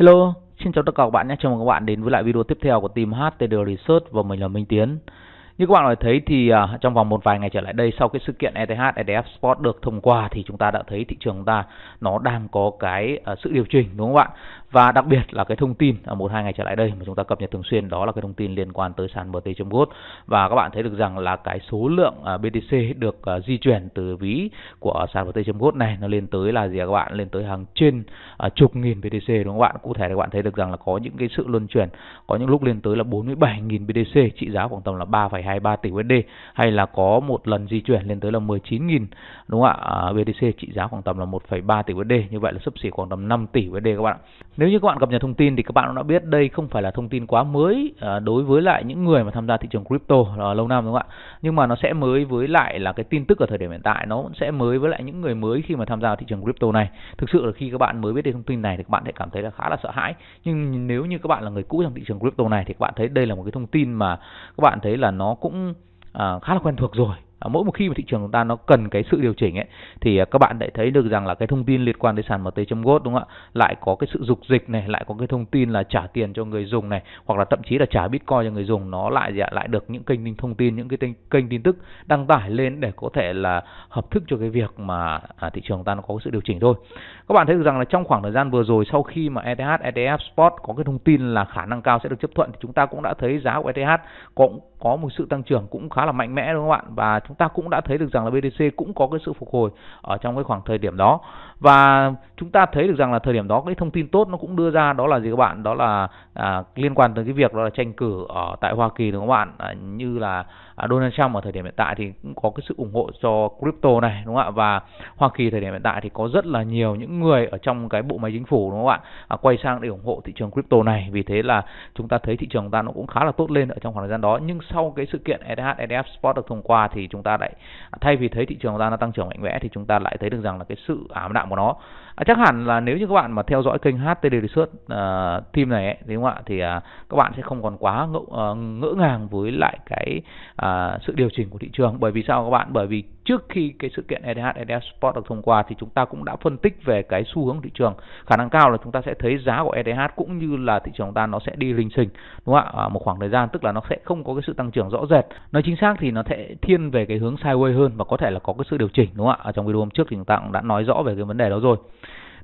Hello, xin chào tất cả các bạn nhé. Chào mừng các bạn đến với lại video tiếp theo của team HTD Research và mình là Minh Tiến. Như các bạn đã thấy thì à, trong vòng một vài ngày trở lại đây sau cái sự kiện ETH ETF Spot được thông qua thì chúng ta đã thấy thị trường ta nó đang có cái à, sự điều chỉnh đúng không các bạn? và đặc biệt là cái thông tin ở một hai ngày trở lại đây mà chúng ta cập nhật thường xuyên đó là cái thông tin liên quan tới sàn mt.god và các bạn thấy được rằng là cái số lượng à, BTC được à, di chuyển từ ví của sàn mt.god này nó lên tới là gì các bạn lên tới hàng trên à, chục nghìn BTC đúng không bạn cụ thể các bạn thấy được rằng là có những cái sự luân chuyển có những lúc lên tới là 47.000 BTC trị giá khoảng tầm là 3,23 tỷ USD hay là có một lần di chuyển lên tới là 19.000 đúng không ạ BTC trị giá khoảng tầm là 1,3 tỷ USD như vậy là sấp xỉ khoảng tầm 5 tỷ USD các bạn nếu như các bạn cập nhật thông tin thì các bạn đã biết đây không phải là thông tin quá mới à, đối với lại những người mà tham gia thị trường crypto là lâu năm đúng không ạ? Nhưng mà nó sẽ mới với lại là cái tin tức ở thời điểm hiện tại nó cũng sẽ mới với lại những người mới khi mà tham gia thị trường crypto này. Thực sự là khi các bạn mới biết đến thông tin này thì các bạn sẽ cảm thấy là khá là sợ hãi. Nhưng nếu như các bạn là người cũ trong thị trường crypto này thì các bạn thấy đây là một cái thông tin mà các bạn thấy là nó cũng à, khá là quen thuộc rồi Ờ, mỗi một khi mà thị trường chúng ta nó cần cái sự điều chỉnh ấy thì ờ, các bạn lại thấy được rằng là cái thông tin liên quan đến sàn mt.gov đúng không ạ lại có cái sự dục dịch này lại có cái thông tin là trả tiền cho người dùng này hoặc là thậm chí là trả bitcoin cho người dùng nó lại dạ, lại được những kênh thông tin những cái kênh, kênh tin tức đăng tải lên để có thể là hợp thức cho cái việc mà à, thị trường chúng ta nó có sự điều chỉnh thôi các bạn thấy được rằng là trong khoảng thời gian vừa rồi sau khi mà ETH ETF spot có cái thông tin là khả năng cao sẽ được chấp thuận thì chúng ta cũng đã thấy giá của ETH cũng có một sự tăng trưởng cũng khá là mạnh mẽ đúng không ạ và chúng ta cũng đã thấy được rằng là BTC cũng có cái sự phục hồi ở trong cái khoảng thời điểm đó và chúng ta thấy được rằng là thời điểm đó cái thông tin tốt nó cũng đưa ra đó là gì các bạn đó là à, liên quan tới cái việc đó là tranh cử ở tại Hoa Kỳ đúng không các bạn à, như là À, Donald Trump ở thời điểm hiện tại thì cũng có cái sự ủng hộ cho crypto này đúng không ạ và Hoa Kỳ thời điểm hiện tại thì có rất là nhiều những người ở trong cái bộ máy chính phủ đúng không ạ à, quay sang để ủng hộ thị trường crypto này vì thế là chúng ta thấy thị trường ta nó cũng khá là tốt lên ở trong khoảng thời gian đó nhưng sau cái sự kiện ETH ETF spot được thông qua thì chúng ta lại à, thay vì thấy thị trường ta nó tăng trưởng mạnh mẽ thì chúng ta lại thấy được rằng là cái sự ảm đạm của nó à, chắc hẳn là nếu như các bạn mà theo dõi kênh HTD Research uh, team này ấy, đúng không ạ thì uh, các bạn sẽ không còn quá ngỡ, uh, ngỡ ngàng với lại cái uh, sự điều chỉnh của thị trường bởi vì sao các bạn bởi vì trước khi cái sự kiện EDH EDH Spot được thông qua thì chúng ta cũng đã phân tích về cái xu hướng thị trường khả năng cao là chúng ta sẽ thấy giá của EDH cũng như là thị trường chúng ta nó sẽ đi lình xình đúng không ạ à, một khoảng thời gian tức là nó sẽ không có cái sự tăng trưởng rõ rệt nói chính xác thì nó sẽ thiên về cái hướng sideways hơn và có thể là có cái sự điều chỉnh đúng không ạ à, trong video hôm trước thì chúng ta cũng đã nói rõ về cái vấn đề đó rồi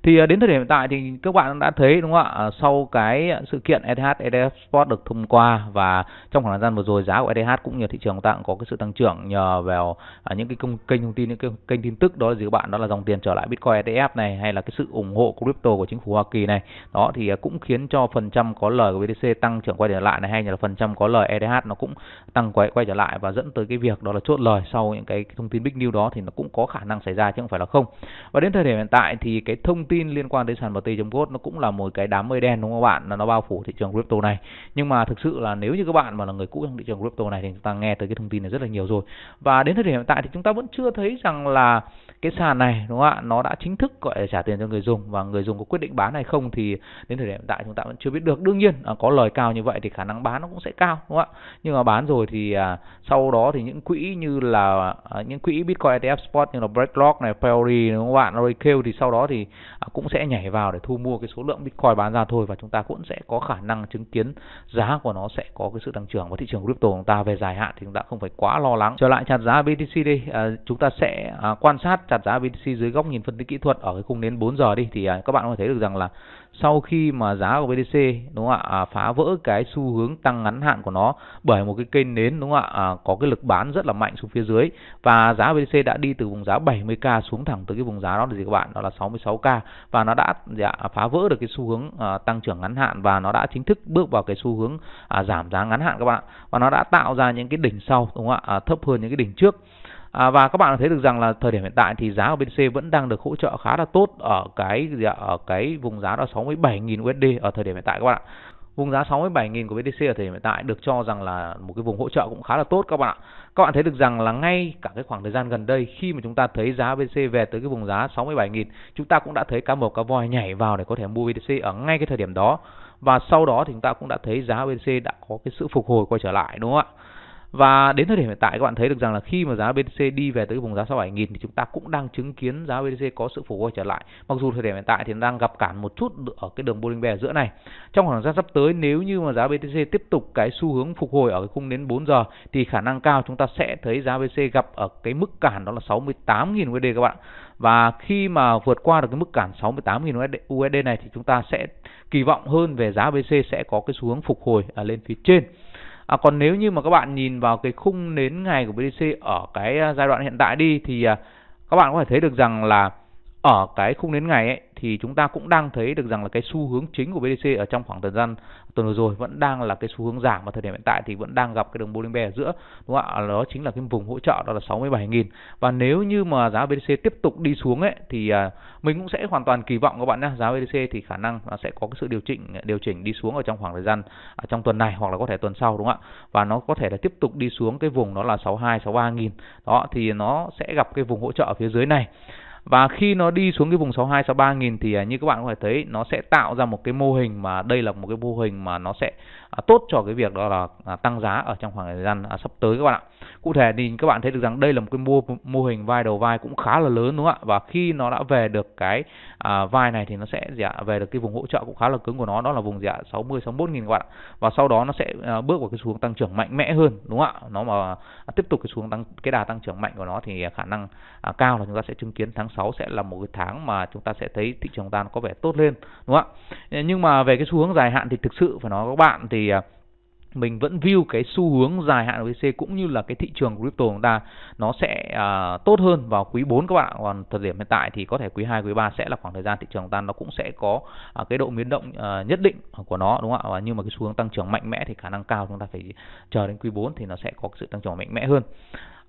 thì ờ, đến thời điểm hiện tại thì các bạn đã thấy đúng không ạ ờ, sau cái sự kiện ETH ETF Spot được thông qua và trong khoảng thời gian vừa rồi giá của ETH cũng như thị trường tạng có cái sự tăng trưởng nhờ vào ờ, những cái kênh thông tin những cái kênh tin tức đó là gì các bạn đó là dòng tiền trở lại Bitcoin ETF này hay là cái sự ủng hộ của crypto của chính phủ Hoa Kỳ này đó thì cũng khiến cho phần trăm có lời của BTC tăng trưởng quay trở lại này hay là phần trăm có lời ETH nó cũng tăng quay quay trở lại và dẫn tới cái việc đó là chốt lời sau những cái thông tin big news đó thì nó cũng có khả năng xảy ra chứ không phải là không và đến thời điểm hiện tại thì cái thông tin tin liên quan đến sàn MT.code nó cũng là một cái đám mây đen đúng không các bạn là nó bao phủ thị trường crypto này nhưng mà thực sự là nếu như các bạn mà là người cũ trong thị trường crypto này thì chúng ta nghe tới cái thông tin này rất là nhiều rồi và đến thời điểm hiện tại thì chúng ta vẫn chưa thấy rằng là cái sàn này đúng không ạ nó đã chính thức gọi là trả tiền cho người dùng và người dùng có quyết định bán hay không thì đến thời điểm hiện tại chúng ta vẫn chưa biết được đương nhiên à, có lời cao như vậy thì khả năng bán nó cũng sẽ cao đúng không ạ nhưng mà bán rồi thì à, sau đó thì những quỹ như là à, những quỹ bitcoin ETF spot như là BlackRock này Paori đúng không bạn Oracle thì sau đó thì À, cũng sẽ nhảy vào để thu mua cái số lượng Bitcoin bán ra thôi và chúng ta cũng sẽ có khả năng chứng kiến giá của nó sẽ có cái sự tăng trưởng và thị trường crypto của chúng ta về dài hạn thì chúng ta không phải quá lo lắng. Trở lại chặt giá BTC đi, à, chúng ta sẽ à, quan sát chặt giá BTC dưới góc nhìn phân tích kỹ thuật ở cái khung nến 4 giờ đi thì à, các bạn có thể thấy được rằng là sau khi mà giá của BTC đúng không ạ à, phá vỡ cái xu hướng tăng ngắn hạn của nó bởi một cái kênh nến đúng không ạ à, có cái lực bán rất là mạnh xuống phía dưới và giá BTC đã đi từ vùng giá 70k xuống thẳng tới cái vùng giá đó là gì các bạn đó là 66k và nó đã dạ, phá vỡ được cái xu hướng à, tăng trưởng ngắn hạn và nó đã chính thức bước vào cái xu hướng à, giảm giá ngắn hạn các bạn Và nó đã tạo ra những cái đỉnh sau đúng không ạ? À, thấp hơn những cái đỉnh trước. À, và các bạn thấy được rằng là thời điểm hiện tại thì giá ở bên C vẫn đang được hỗ trợ khá là tốt ở cái dạ, ở cái vùng giá là 67.000 USD ở thời điểm hiện tại các bạn ạ. Vùng giá 67.000 của BTC ở thời điểm hiện tại được cho rằng là một cái vùng hỗ trợ cũng khá là tốt các bạn ạ. Các bạn thấy được rằng là ngay cả cái khoảng thời gian gần đây khi mà chúng ta thấy giá BTC về tới cái vùng giá 67.000, chúng ta cũng đã thấy cá mập cá voi nhảy vào để có thể mua BTC ở ngay cái thời điểm đó. Và sau đó thì chúng ta cũng đã thấy giá BTC đã có cái sự phục hồi quay trở lại đúng không ạ? Và đến thời điểm hiện tại các bạn thấy được rằng là khi mà giá BTC đi về tới vùng giá 67.000 thì chúng ta cũng đang chứng kiến giá BTC có sự phục hồi trở lại. Mặc dù thời điểm hiện tại thì nó đang gặp cản một chút ở cái đường Bollinger Bear giữa này. Trong khoảng thời gian sắp tới nếu như mà giá BTC tiếp tục cái xu hướng phục hồi ở cái khung đến 4 giờ thì khả năng cao chúng ta sẽ thấy giá BTC gặp ở cái mức cản đó là 68.000 USD các bạn. Và khi mà vượt qua được cái mức cản 68.000 USD này thì chúng ta sẽ kỳ vọng hơn về giá BTC sẽ có cái xu hướng phục hồi ở à, lên phía trên à, còn nếu như mà các bạn nhìn vào cái khung nến ngày của BTC ở cái à, giai đoạn hiện tại đi thì à, các bạn có thể thấy được rằng là ở cái khung đến ngày ấy thì chúng ta cũng đang thấy được rằng là cái xu hướng chính của BTC ở trong khoảng thời gian tuần vừa rồi vẫn đang là cái xu hướng giảm và thời điểm hiện tại thì vẫn đang gặp cái đường Bollinger ở giữa đúng không ạ? Đó chính là cái vùng hỗ trợ đó là 67.000 và nếu như mà giá BTC tiếp tục đi xuống ấy thì à, mình cũng sẽ hoàn toàn kỳ vọng các bạn nhé giá BTC thì khả năng nó sẽ có cái sự điều chỉnh điều chỉnh đi xuống ở trong khoảng thời gian à, trong tuần này hoặc là có thể tuần sau đúng không ạ? Và nó có thể là tiếp tục đi xuống cái vùng đó là 62 63.000. Đó thì nó sẽ gặp cái vùng hỗ trợ ở phía dưới này và khi nó đi xuống cái vùng 62 63 nghìn thì à, như các bạn có thể thấy nó sẽ tạo ra một cái mô hình mà đây là một cái mô hình mà nó sẽ À, tốt cho cái việc đó là à, tăng giá ở trong khoảng thời gian à, sắp tới các bạn ạ cụ thể thì các bạn thấy được rằng đây là một cái mô mô hình vai đầu vai cũng khá là lớn đúng không ạ và khi nó đã về được cái à, vai này thì nó sẽ dạ, về được cái vùng hỗ trợ cũng khá là cứng của nó đó là vùng dạ 60 61 000 các bạn ạ. và sau đó nó sẽ à, bước vào cái xu hướng tăng trưởng mạnh mẽ hơn đúng không ạ nó mà à, tiếp tục cái xu hướng tăng cái đà tăng trưởng mạnh của nó thì khả năng à, cao là chúng ta sẽ chứng kiến tháng 6 sẽ là một cái tháng mà chúng ta sẽ thấy thị trường ta có vẻ tốt lên đúng không ạ nhưng mà về cái xu hướng dài hạn thì thực sự phải nói các bạn thì thì à, mình vẫn view cái xu hướng dài hạn của BTC cũng như là cái thị trường crypto của chúng ta nó sẽ uh, tốt hơn vào quý 4 các bạn Còn thời điểm hiện tại thì có thể quý 2 quý 3 sẽ là khoảng thời gian thị trường của ta nó cũng sẽ có uh, cái độ biến động uh, nhất định của nó đúng không ạ? Và nhưng mà cái xu hướng tăng trưởng mạnh mẽ thì khả năng cao chúng ta phải chờ đến quý 4 thì nó sẽ có sự tăng trưởng mạnh mẽ hơn.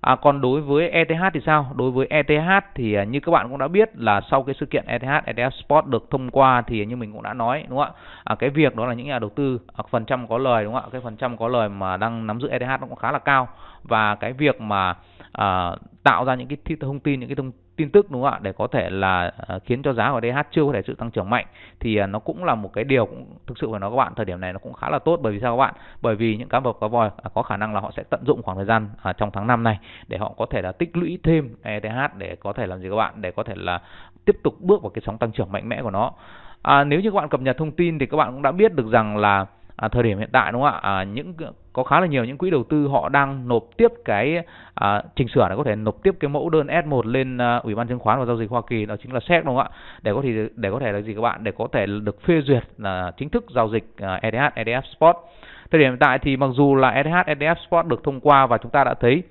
À, còn đối với ETH thì sao? Đối với ETH thì à, như các bạn cũng đã biết là sau cái sự kiện ETH, ETF Spot được thông qua thì như mình cũng đã nói đúng không ạ? À, cái việc đó là những nhà đầu tư à, phần trăm có lời đúng không ạ? Cái phần trăm có lời mà đang nắm giữ ETH nó cũng khá là cao và cái việc mà à, tạo ra những cái thông tin những cái thông tin tức đúng không ạ để có thể là à, khiến cho giá của DH chưa có thể sự tăng trưởng mạnh thì à, nó cũng là một cái điều cũng thực sự phải nói các bạn thời điểm này nó cũng khá là tốt bởi vì sao các bạn bởi vì những cá mập cá voi à, có khả năng là họ sẽ tận dụng khoảng thời gian à, trong tháng 5 này để họ có thể là tích lũy thêm ETH để có thể làm gì các bạn để có thể là tiếp tục bước vào cái sóng tăng trưởng mạnh mẽ của nó à, nếu như các bạn cập nhật thông tin thì các bạn cũng đã biết được rằng là à, thời điểm hiện tại đúng không ạ à, những có khá là nhiều những quỹ đầu tư họ đang nộp tiếp cái à, chỉnh sửa để có thể nộp tiếp cái mẫu đơn S1 lên à, Ủy ban chứng khoán và giao dịch Hoa Kỳ đó chính là SEC đúng không ạ? Để có thể để có thể là gì các bạn để có thể được phê duyệt là chính thức giao dịch à, ETH ETF Spot. Thời điểm hiện tại thì mặc dù là ETH ETF Spot được thông qua và chúng ta đã thấy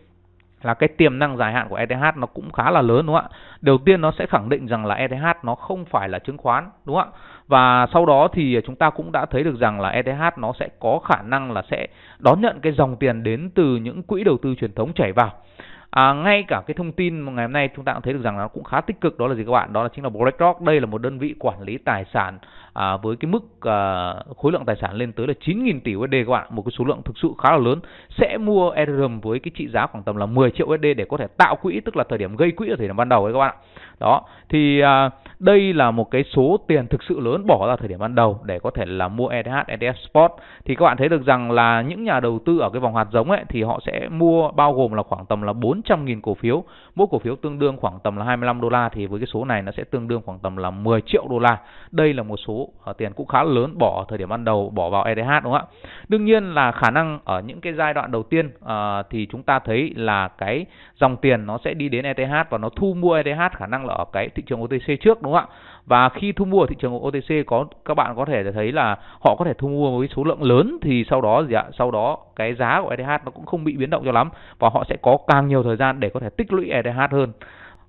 là cái tiềm năng dài hạn của ETH nó cũng khá là lớn đúng không ạ? Đầu tiên nó sẽ khẳng định rằng là ETH nó không phải là chứng khoán đúng không ạ? Và sau đó thì chúng ta cũng đã thấy được rằng là ETH nó sẽ có khả năng là sẽ đón nhận cái dòng tiền đến từ những quỹ đầu tư truyền thống chảy vào à, ngay cả cái thông tin mà ngày hôm nay chúng ta cũng thấy được rằng nó cũng khá tích cực đó là gì các bạn đó là chính là BlackRock đây là một đơn vị quản lý tài sản à, với cái mức à, khối lượng tài sản lên tới là 9.000 tỷ USD các bạn một cái số lượng thực sự khá là lớn sẽ mua Ethereum với cái trị giá khoảng tầm là 10 triệu USD để có thể tạo quỹ tức là thời điểm gây quỹ ở thời điểm ban đầu ấy các bạn đó thì à, đây là một cái số tiền thực sự lớn bỏ ra thời điểm ban đầu để có thể là mua ETH, ETF spot thì các bạn thấy được rằng là những nhà đầu tư ở cái vòng hạt giống ấy thì họ sẽ mua bao gồm là khoảng tầm là 4 400.000 cổ phiếu, mỗi cổ phiếu tương đương khoảng tầm là 25 đô la thì với cái số này nó sẽ tương đương khoảng tầm là 10 triệu đô la. Đây là một số ờ, tiền cũng khá lớn bỏ ở thời điểm ban đầu bỏ vào ETH đúng không ạ? Đương nhiên là khả năng ở những cái giai đoạn đầu tiên à, thì chúng ta thấy là cái dòng tiền nó sẽ đi đến ETH và nó thu mua ETH khả năng là ở cái thị trường OTC trước đúng không ạ? và khi thu mua ở thị trường OTC có các bạn có thể thấy là họ có thể thu mua với số lượng lớn thì sau đó gì ạ sau đó cái giá của ETH nó cũng không bị biến động cho lắm và họ sẽ có càng nhiều thời gian để có thể tích lũy ETH hơn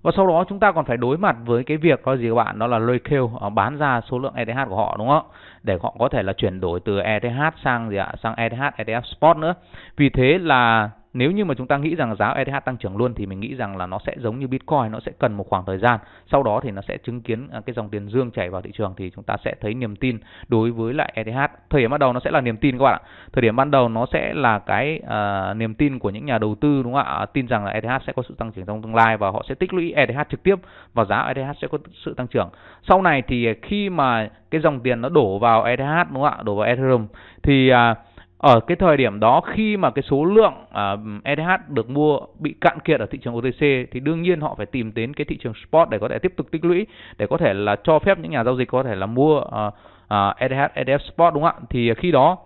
và sau đó chúng ta còn phải đối mặt với cái việc đó gì các bạn đó là lôi kêu ờ, bán ra số lượng ETH của họ đúng không để họ có thể là chuyển đổi từ ETH sang gì ạ sang ETH ETF spot nữa vì thế là nếu như mà chúng ta nghĩ rằng giá ETH tăng trưởng luôn thì mình nghĩ rằng là nó sẽ giống như Bitcoin, nó sẽ cần một khoảng thời gian. Sau đó thì nó sẽ chứng kiến à, cái dòng tiền dương chảy vào thị trường thì chúng ta sẽ thấy niềm tin đối với lại ETH. Thời điểm ban đầu nó sẽ là niềm tin các bạn ạ. Thời điểm ban đầu nó sẽ là cái uh, niềm tin của những nhà đầu tư đúng không ạ? À, tin rằng là ETH sẽ có sự tăng trưởng trong tương lai và họ sẽ tích lũy ETH trực tiếp và giá ETH sẽ có sự tăng trưởng. Sau này thì khi mà cái dòng tiền nó đổ vào ETH đúng không ạ? Đổ vào Ethereum thì uh, ở cái thời điểm đó khi mà cái số lượng uh, à, ETH được mua bị cạn kiệt ở thị trường OTC thì đương nhiên họ phải tìm đến cái thị trường spot để có thể tiếp tục tích lũy để có thể là cho phép những nhà giao dịch có thể là mua uh, à, uh, à, ETH ETF spot đúng không ạ? Thì khi đó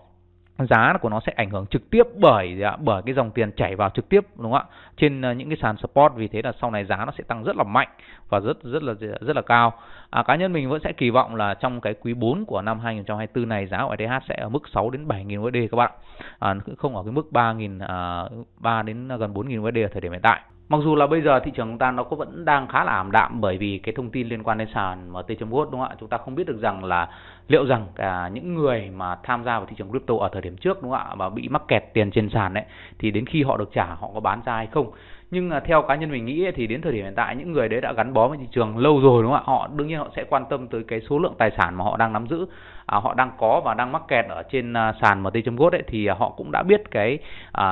giá của nó sẽ ảnh hưởng trực tiếp bởi bởi cái dòng tiền chảy vào trực tiếp đúng không ạ trên ờ, những cái sàn support vì thế là sau này giá nó sẽ tăng rất là mạnh và rất rất là rất là cao à, cá nhân mình vẫn sẽ kỳ vọng là trong cái quý 4 của năm 2024 này giá của ETH sẽ ở mức 6 đến 7.000 USD các bạn à, không ở cái mức 3.000 à, 3 đến gần 4.000 USD ở thời điểm hiện tại Mặc dù là bây giờ thị trường chúng ta nó cũng vẫn đang khá là ảm đạm bởi vì cái thông tin liên quan đến sàn MT.world đúng không ạ? Chúng ta không biết được rằng là liệu rằng cả à, những người mà tham gia vào thị trường crypto ở thời điểm trước đúng không ạ mà bị mắc kẹt tiền trên sàn ấy thì đến khi họ được trả họ có bán ra hay không. Nhưng à, theo cá nhân mình nghĩ thì đến thời điểm hiện tại những người đấy đã gắn bó với thị trường lâu rồi đúng không ạ? Họ đương nhiên họ sẽ quan tâm tới cái số lượng tài sản mà họ đang nắm giữ à, họ đang có và đang mắc kẹt ở trên à, sàn mt.gov đấy thì à, họ cũng đã biết cái à,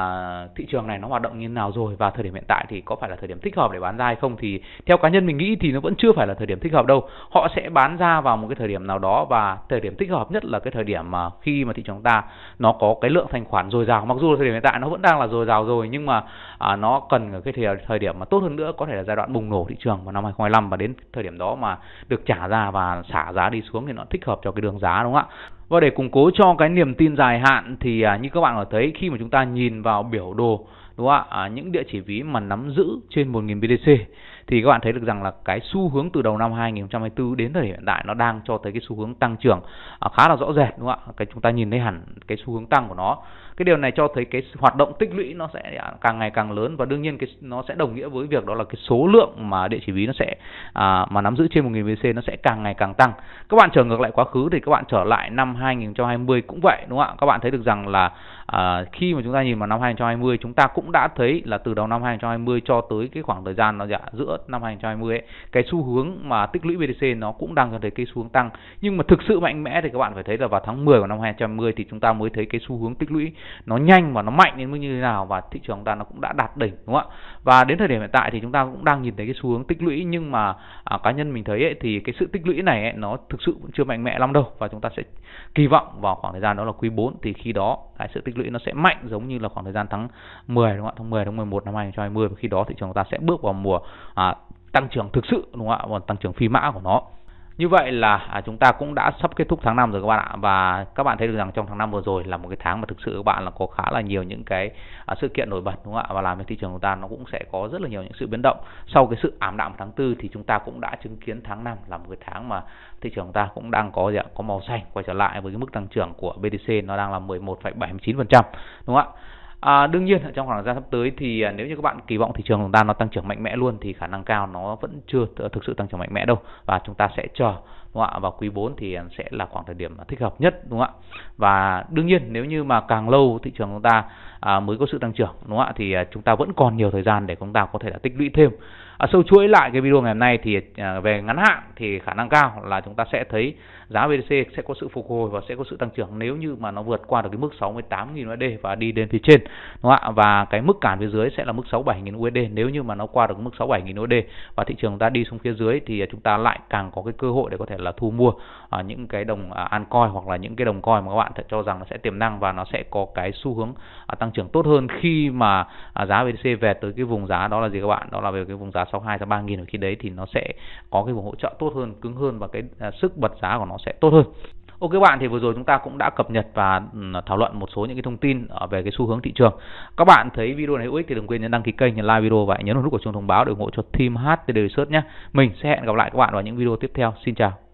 thị trường này nó hoạt động như thế nào rồi và thời điểm hiện tại thì có phải là thời điểm thích hợp để bán ra hay không thì theo cá nhân mình nghĩ thì nó vẫn chưa phải là thời điểm thích hợp đâu họ sẽ bán ra vào một cái thời điểm nào đó và thời điểm thích hợp nhất là cái thời điểm mà khi mà thị trường ta nó có cái lượng thanh khoản dồi dào mặc dù là thời điểm hiện tại nó vẫn đang là dồi dào rồi nhưng mà à, nó cần ở cái thời, thời điểm mà tốt hơn nữa có thể là giai đoạn bùng nổ thị trường vào năm 2025 và đến thời điểm đó mà được trả ra và xả giá đi xuống thì nó thích hợp cho cái đường giá đúng đúng không ạ? Và để củng cố cho cái niềm tin dài hạn thì à, như các bạn có thấy khi mà chúng ta nhìn vào biểu đồ đúng không ạ? À, những địa chỉ ví mà nắm giữ trên 1.000 BTC thì các bạn thấy được rằng là cái xu hướng từ đầu năm 2024 đến thời điểm hiện tại nó đang cho thấy cái xu hướng tăng trưởng à, khá là rõ rệt đúng không ạ cái chúng ta nhìn thấy hẳn cái xu hướng tăng của nó cái điều này cho thấy cái hoạt động tích lũy nó sẽ à, càng ngày càng lớn và đương nhiên cái nó sẽ đồng nghĩa với việc đó là cái số lượng mà địa chỉ ví nó sẽ à, mà nắm giữ trên 1.000 BTC nó sẽ càng ngày càng tăng các bạn trở ngược lại quá khứ thì các bạn trở lại năm 2020 cũng vậy đúng không ạ các bạn thấy được rằng là à, khi mà chúng ta nhìn vào năm 2020 chúng ta cũng đã thấy là từ đầu năm 2020 cho tới cái khoảng thời gian nó dạ, giữa năm 2020 ấy, cái xu hướng mà tích lũy BTC nó cũng đang gần thấy cái xu hướng tăng nhưng mà thực sự mạnh mẽ thì các bạn phải thấy là vào tháng 10 của năm 2020 thì chúng ta mới thấy cái xu hướng tích lũy nó nhanh và nó mạnh đến mức như thế nào và thị trường chúng ta nó cũng đã đạt đỉnh đúng không ạ và đến thời điểm hiện tại thì chúng ta cũng đang nhìn thấy cái xu hướng tích lũy nhưng mà à, cá nhân mình thấy ấy, thì cái sự tích lũy này ấy, nó thực sự cũng chưa mạnh mẽ lắm đâu và chúng ta sẽ kỳ vọng vào khoảng thời gian đó là quý 4 thì khi đó cái sự tích lũy nó sẽ mạnh giống như là khoảng thời gian tháng 10 đúng không ạ tháng 10 tháng 11 năm 2020 và khi đó thị trường chúng ta sẽ bước vào mùa à, tăng trưởng thực sự đúng không ạ và tăng trưởng phi mã của nó như vậy là à, chúng ta cũng đã sắp kết thúc tháng 5 rồi các bạn ạ và các bạn thấy được rằng trong tháng 5 vừa rồi là một cái tháng mà thực sự các bạn là có khá là nhiều những cái à, sự kiện nổi bật đúng không ạ và làm cho thị trường chúng ta nó cũng sẽ có rất là nhiều những sự biến động. Sau cái sự ảm đạm tháng 4 thì chúng ta cũng đã chứng kiến tháng 5 là một cái tháng mà thị trường chúng ta cũng đang có gì ạ? có màu xanh quay trở lại với cái mức tăng trưởng của BTC nó đang là 11,79% đúng không ạ? À, đương nhiên trong khoảng thời gian sắp tới thì à, nếu như các bạn kỳ vọng thị trường chúng ta nó tăng trưởng mạnh mẽ luôn thì khả năng cao nó vẫn chưa thực sự tăng trưởng mạnh mẽ đâu và chúng ta sẽ chờ đúng không ạ vào quý 4 thì à, sẽ là khoảng thời điểm thích hợp nhất đúng không ạ và đương nhiên nếu như mà càng lâu thị trường chúng ta à, mới có sự tăng trưởng đúng không ạ thì à, chúng ta vẫn còn nhiều thời gian để chúng ta có thể là tích lũy thêm à, sâu chuỗi lại cái video ngày hôm nay thì à, về ngắn hạn thì khả năng cao là chúng ta sẽ thấy giá BTC sẽ có sự phục hồi và sẽ có sự tăng trưởng nếu như mà nó vượt qua được cái mức 68.000 USD và đi đến phía trên đúng không ạ và cái mức cản phía dưới sẽ là mức 67.000 USD nếu như mà nó qua được mức 67.000 USD và thị trường ta đi xuống phía dưới thì chúng ta lại càng có cái cơ hội để có thể là thu mua à, những cái đồng à, an coi hoặc là những cái đồng coin mà các bạn thật cho rằng nó sẽ tiềm năng và nó sẽ có cái xu hướng à, tăng trưởng tốt hơn khi mà à, giá BTC về tới cái vùng giá đó là gì các bạn đó là về cái vùng giá sau 2 tháng 3 nghìn ở khi đấy thì nó sẽ có cái vùng hỗ trợ tốt hơn cứng hơn và cái à, sức bật giá của nó sẽ tốt hơn Ok các bạn thì vừa rồi chúng ta cũng đã cập nhật và ừ, thảo luận một số những cái thông tin ờ, về cái xu hướng thị trường. Các bạn thấy video này hữu ích thì đừng quên nhấn đăng ký kênh, nhấn like video và nhấn nút của chuông thông báo để ủng hộ cho team HTD Search nhé. Mình sẽ hẹn gặp lại các bạn vào những video tiếp theo. Xin chào.